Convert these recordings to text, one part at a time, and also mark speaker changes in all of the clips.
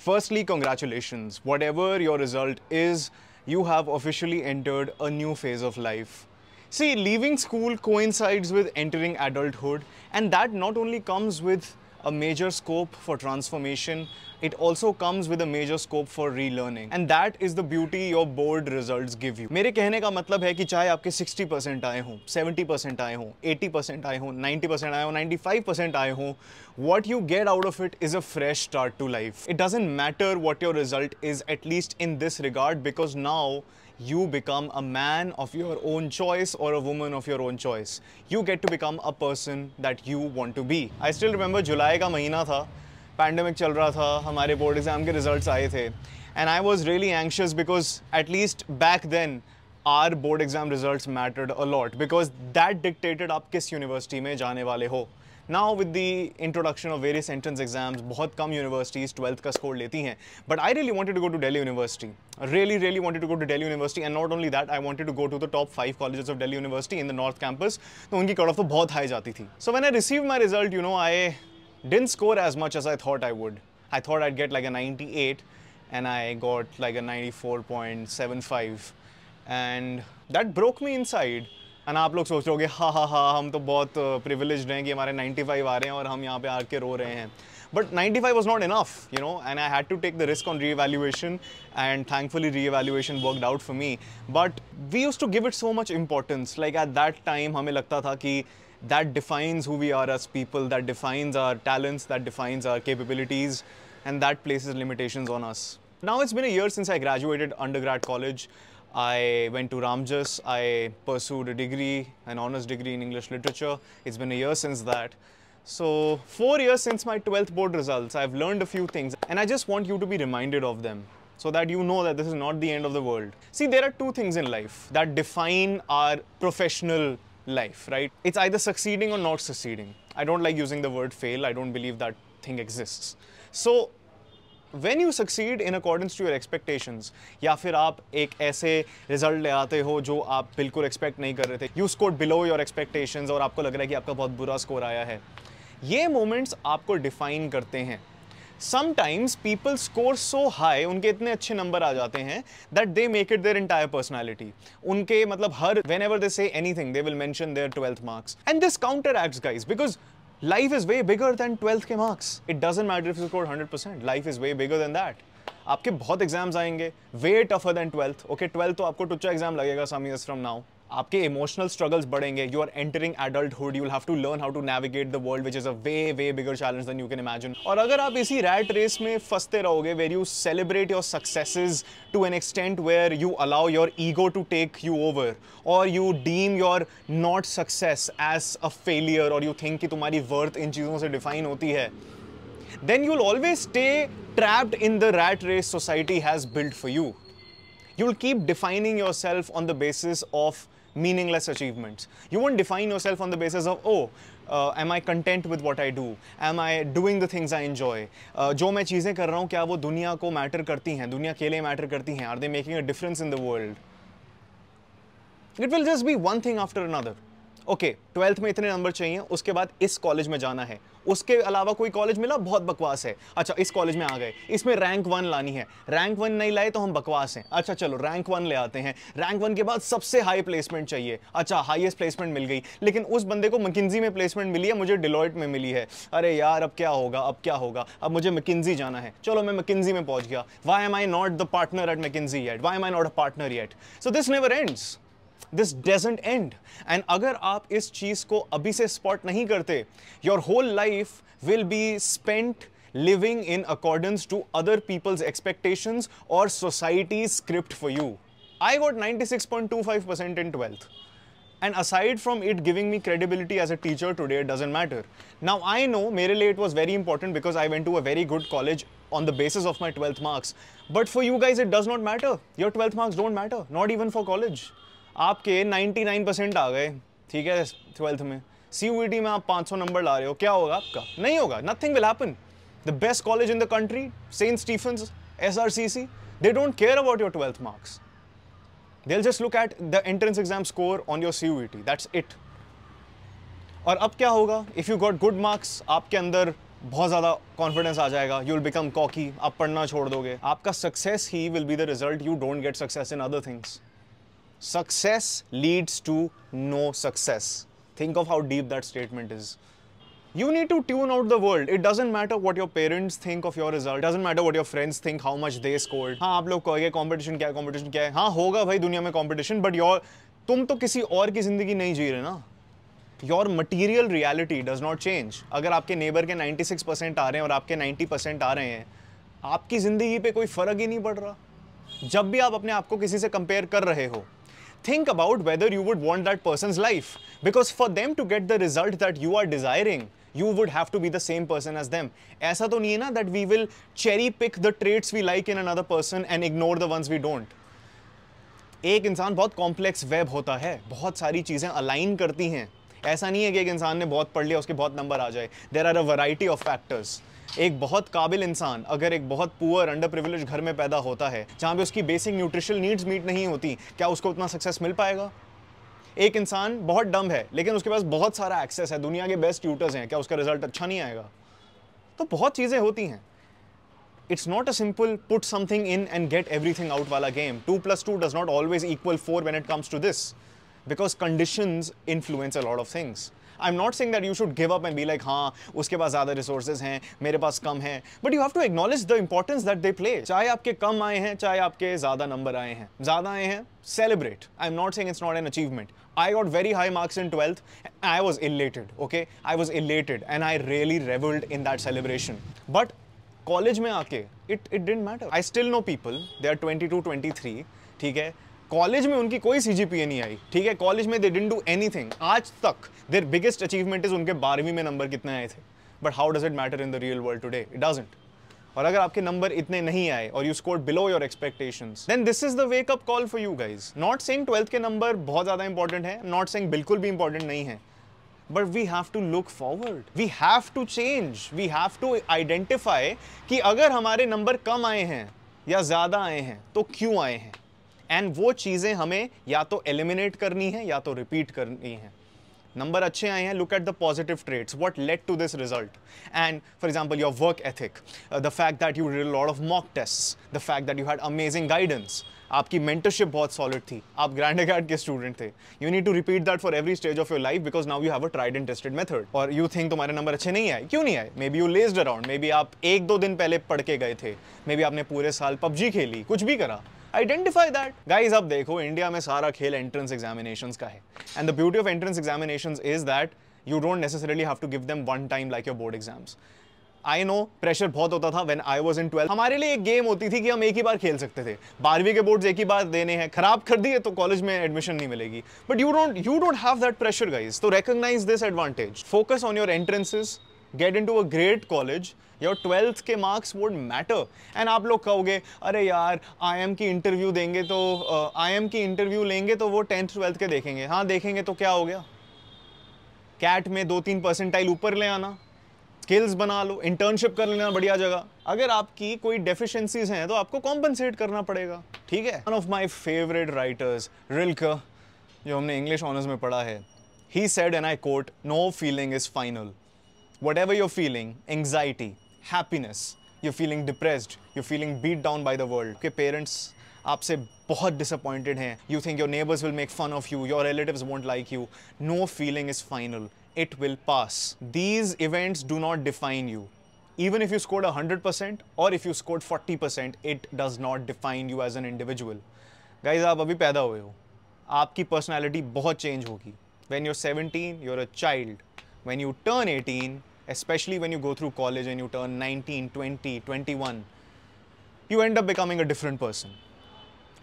Speaker 1: Firstly, congratulations. Whatever your result is, you have officially entered a new phase of life. See, leaving school coincides with entering adulthood, and that not only comes with a major scope for transformation, it also comes with a major scope for relearning and that is the beauty your board results give you mere kehne ka matlab hai ki chahe aapke 60 aaye ho 70 aaye ho 80 aaye ho 90 aaye ho 95 aaye ho what you get out of it is a fresh start to life it doesn't matter what your result is at least in this regard because now you become a man of your own choice or a woman of your own choice you get to become a person that you want to be i still remember july ka mahina tha pandemic चल रहा था हमारे board exam के results आए थे and I was really anxious because at least back then our board exam result mattered a lot because that dictated आप किस university में जाने वाले हो now with the introduction of various entrance exams बहुत कम यूनिवर्सिटीज़ ट्वेल्थ का स्कोर लेती हैं but I really wanted to go to Delhi university really really wanted to go to Delhi university and not only that I wanted to go to the top five college of Delhi university in the north campus तो उनकी cut off तो बहुत high जाती थी so when I receive my result you know I Didn't score as much as I thought I would. I thought I'd get like a 98 and I got like a 94.75 and that broke me inside. And आप लोग सोच रहे होगे हाँ हाँ हाँ हम तो बहुत प्रिविलेज हैं कि हमारे 95 आ रहे हैं और हम यहाँ पे आके रो रहे हैं but 95 five was not enough you know and I had to take the risk on re evaluation and thankfully re evaluation worked out for me but we use to give it so much importance like at that time हमें लगता था कि that defines who we are as people, that defines our talents, that defines our capabilities, and that places limitations on us. Now it's been a year since I graduated undergrad college. I went to Ramjas, I pursued a degree, an honors degree in English literature. It's been a year since that. So four years since my 12th board results, I've learned a few things and I just want you to be reminded of them so that you know that this is not the end of the world. See, there are two things in life that define our professional life, right? It's either succeeding or not succeeding. I don't like using the word fail, I don't believe that thing exists. So, when you succeed in accordance to your expectations, या फिर आप एक ऐसे result ले आते हो जो आप बिल्कुल एक्सपेक्ट नहीं कर रहे थे you score below your expectations और आपको लग रहा है कि आपका बहुत बुरा स्कोर आया है ये मोमेंट्स आपको डिफाइन करते हैं sometimes people score so high उनके इतने अच्छे नंबर आ जाते हैं that they make it their entire personality उनके मतलब हर whenever they say anything they will mention their twelfth marks and this counteract guys because life is way bigger than twelfth के marks it doesn't matter if score hundred percent life is way bigger than that आपके बहुत exams आएंगे वे tougher than twelfth okay twelfth तो आपको टुच्चा exam लगेगा some years from now आपके emotional struggles बढ़ेंगे you are entering adulthood you have to learn how to navigate the world which is a way way bigger challenge than you can imagine और अगर आप इसी rat race में फंसते रहोगे where you celebrate your successes to an extent where you allow your ego to take you over और you deem your not success as a failure और you think कि तुम्हारी वर्थ इन चीज़ों से define होती है then you'll always stay trapped in the rat race society has built you you. You'll keep defining yourself on the basis of meaningless achievements. You won't define yourself on the basis of, oh, uh, am I content with what I do? Am I doing the things I enjoy? Jo main cheeze kar raha hu, kya wo dunya ko matter karti hain? Dunya ke liye matter karti hain? Are they making a difference in the world? It will just be one thing after another. Okay twelfth में इतने number चाहिए उसके बाद इस college में जाना है उसके अलावा कोई कॉलेज मिला बहुत बकवास है अच्छा इस कॉलेज में आ गए इसमें रैंक वन लानी है रैंक वन नहीं लाए तो हम बकवास हैं अच्छा चलो रैंक वन ले आते हैं रैंक वन के बाद सबसे हाई प्लेसमेंट चाहिए अच्छा हाईएस्ट प्लेसमेंट मिल गई लेकिन उस बंदे को मकिनजी में प्लेसमेंट मिली है मुझे डिलॉयट में मिली है अरे यार अब क्या होगा अब क्या होगा अब मुझे मकिनजी जाना है चलो मैं मकिनजी में पहुंच गया why am I not the partner at McKinsey at why am I not a partner at so this never ends This doesn't end, and आप इस चीज़ को अभी से spot your whole life will be spent living in accordance to other people's expectations or society's script for you. I got 96.25% in 12th. And aside from it giving me credibility as a teacher today, it doesn't matter. Now I know Merele it was very important because I went to a very good college on the basis of my 12th marks. But for you guys, it does not matter. Your 12th marks don't matter, not even for college. आपके 99 percent आ गए ठीक है twelfth में सी e में आप 500 number ला रहे हो क्या होगा आपका नहीं होगा nothing will happen the best college in the country Saint Stephen's S R C C they don't care about your twelfth marks they'll just look at the entrance exam score on your टी that's it और अब क्या होगा if you got good marks आपके अंदर बहुत ज़्यादा confidence आ जाएगा यू विल बिकम कॉकी आप पढ़ना छोड़ दोगे आपका सक्सेस ही will be the result you don't get success in other things success leads to no success. Think of how deep that statement is. You need to tune out the world. It doesn't matter what your parents think of your result. It doesn't matter what your friends think, how much they scored. हाँ आप लोग कहोगे competition क्या है competition क्या है हाँ होगा भाई दुनिया में competition but your तुम तो किसी और की ज़िंदगी नहीं जी रहे ना your material reality does not change अगर आपके नेबर के 96 परसेंट आ रहे हैं और आपके 90 परसेंट आ रहे हैं आपकी ज़िंदगी पे कोई फ़र्क ही नहीं पड़ रहा जब भी आप अपने आप को किसी से कंपेयर कर रहे हो think about whether you would want that person's life. Because for them to get the result that you are desiring, you would have to be the same person as them. Aisa to nahi hai na that we will cherry pick the traits we like in another person and ignore the ones we don't. एक इंसान बहुत complex web होता है बहुत सारी चीज़ें align करती हैं ऐसा नहीं है कि एक इंसान ने बहुत पढ़ लिया उसके बहुत नंबर आ जाए there are a variety of factors एक बहुत काबिल इंसान अगर एक बहुत पुअर अंडर प्रिविलेज घर में पैदा होता है जहाँ पे उसकी बेसिक न्यूट्रिशनल नीड्स मीट नहीं होती क्या उसको उतना सक्सेस मिल पाएगा एक इंसान बहुत डम है लेकिन उसके पास बहुत सारा एक्सेस है दुनिया के बेस्ट ट्यूटर्स हैं क्या उसका रिजल्ट अच्छा नहीं आएगा तो बहुत चीज़ें होती हैं it's not a simple put something in and get everything out वाला game two plus two does not always equal four when it comes to this because condition influence a lot of things I am not saying that you should give up and be like हाँ उसके पास ज्यादा resources हैं मेरे पास कम है but you have to acknowledge the importance that they play चाहे आपके कम आए हैं चाहे आपके ज्यादा नंबर आए हैं ज्यादा आए हैं celebrate I am not saying it's not an achievement I got very high marks in twelfth I was elated okay I was elated and I really revelled in that celebration but college में आके it it doesn't matter I still know people they are twenty two twenty three ठीक है college में उनकी कोई सी नहीं आई ठीक है कॉलेज में दे डेंट डू एनी आज तक देर बिगेस्ट अचीवमेंट इज उनके बारहवीं में नंबर कितने आए थे but how does it matter in the real world today it doesn't और अगर आपके नंबर इतने नहीं आए और you score below your expectation then this is the wake up call for you guys not saying twelfth के number बहुत ज़्यादा इंपॉर्टेंट है नॉट सेइंग बिल्कुल भी इंपॉर्टेंट नहीं है but we have to look forward we have to change we have to identify कि अगर हमारे नंबर कम आए हैं या ज़्यादा आए हैं तो क्यों आए हैं एंड वो चीज़ें हमें या तो एलिमिनेट करनी है या तो रिपीट करनी है नंबर अच्छे आए हैं look at the positive traits what led to this result and for example your work ethic the fact that you did lot of mock test the fact that you had amazing guidance आपकी mentorship बहुत solid थी आप ग्रैंड एगार्ड के student थे you need to repeat that for every stage of your life because now you have a tried and tested method और you think तुम्हारे नंबर अच्छे नहीं आए क्यों नहीं आए maybe you lazed around maybe आप एक दो दिन पहले पढ़ के गए थे मे बी आपने पूरे साल पबजी खेली कुछ भी करा आइडेंटिफाई दैट गाइज अब देखो इंडिया में सारा खेल एंट्रेंस एग्जामिनेशन का है and the beauty of entrance examination is that you don't necessarily have to give them one time like your board exams I know pressure बहुत होता था when I was in twelfth हमारे लिए एक game होती थी कि हम एक ही बार खेल सकते थे बारहवीं के बोर्ड्स एक ही बार देने हैं खराब कर दिए तो कॉलेज में एडमिशन नहीं मिलेगी but you don't you don't have that pressure guys तो recognise this advantage focus on your entrances get into a great college your twelfth के मार्क्स वुड मैटर एंड आप लोग कहोगे अरे यार आई एम की इंटरव्यू देंगे तो आई एम की इंटरव्यू लेंगे तो वो टेंथ ट्वेल्थ के देखेंगे हाँ देखेंगे तो क्या हो गया कैट में दो तीन परसेंटाइल ऊपर ले आना स्किल्स बना लो इंटर्नशिप कर लेना बढ़िया जगह अगर आपकी कोई डेफिशिएंसीज हैं तो आपको कॉम्पनसेट करना पड़ेगा ठीक है one of my favourite writers Rilke जो हमने इंग्लिश ऑनर्स में पढ़ा है he said and I quote no feeling is final whatever you're feeling, anxiety, happiness, you're feeling depressed, you're feeling beat down by the world. Okay, parents आपसे बहुत disappointed हैं You think your neighbors will make fun of you, your relatives won't like you. No feeling is final. It will pass. These events do not define you. Even if you scored 100% or if you scored 40%, it does not define you as an individual. Guys, आप अभी पैदा हुए हो आपकी personality बहुत change होगी When you're 17, you're a child. When you turn 18, especially when you go through college and you turn 19, 20, 21, you end up becoming a different person.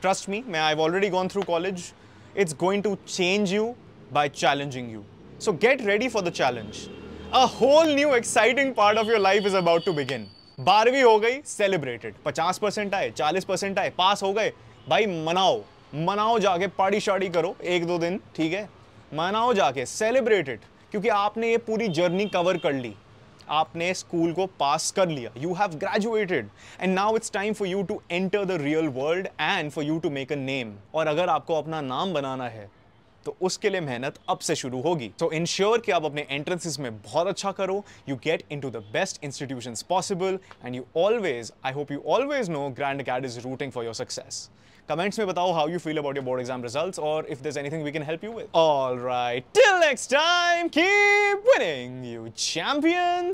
Speaker 1: Trust me, I've already gone through college. It's going to change you by challenging you. So get ready for the challenge. A whole new exciting part of your life is about to begin. बारहवीं हो गई celebrated 50 percent आए 40 percent Pass ho हो Bhai, manao, manao jaake party shadi karo. Ek do din, thik hai? Manao jaake, celebrate it. क्योंकि आपने ये पूरी journey cover कर ली आपने स्कूल को पास कर लिया you have graduated and now it's time for you to enter the real world and for you to make a name और अगर आपको अपना नाम बनाना है तो उसके लिए मेहनत अब से शुरू होगी तो इंश्योर कि आप अपने एंट्रेंसेस में बहुत अच्छा करो you get into the best institution possible and you always I hope you always know ग्रैंड कैड is rooting for your success comments में बताओ how you feel about your board exam results और if there anything we can help you with alright till next time keep winning you champions